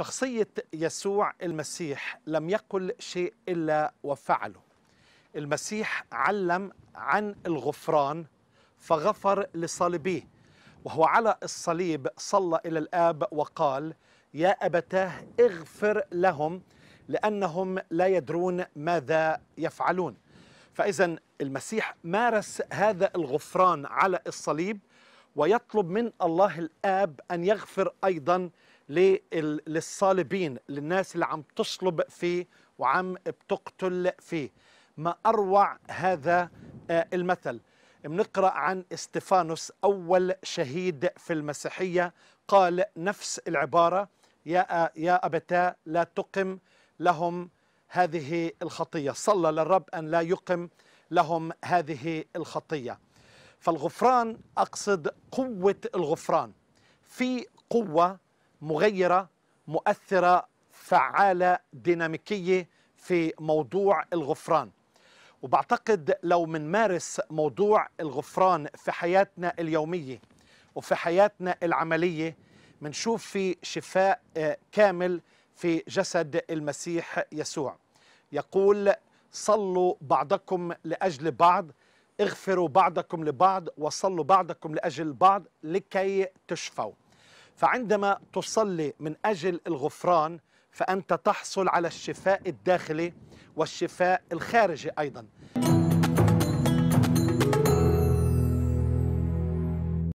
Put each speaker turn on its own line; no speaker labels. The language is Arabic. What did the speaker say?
شخصية يسوع المسيح لم يقل شيء إلا وفعله المسيح علم عن الغفران فغفر لصليبيه وهو على الصليب صلى إلى الآب وقال يا أبتاه اغفر لهم لأنهم لا يدرون ماذا يفعلون فإذا المسيح مارس هذا الغفران على الصليب ويطلب من الله الآب أن يغفر أيضا للصالبين للناس اللي عم تصلب فيه وعم بتقتل فيه ما أروع هذا آه، المثل بنقرأ عن استفانوس أول شهيد في المسيحية قال نفس العبارة يا آه، يا أبتا لا تقم لهم هذه الخطية صلى للرب أن لا يقم لهم هذه الخطية فالغفران أقصد قوة الغفران في قوة مغيره مؤثره فعاله ديناميكيه في موضوع الغفران وبعتقد لو منمارس موضوع الغفران في حياتنا اليوميه وفي حياتنا العمليه منشوف في شفاء آه، كامل في جسد المسيح يسوع يقول صلوا بعضكم لاجل بعض اغفروا بعضكم لبعض وصلوا بعضكم لاجل بعض لكي تشفوا فعندما تصلي من أجل الغفران فأنت تحصل على الشفاء الداخلي والشفاء الخارجي أيضاً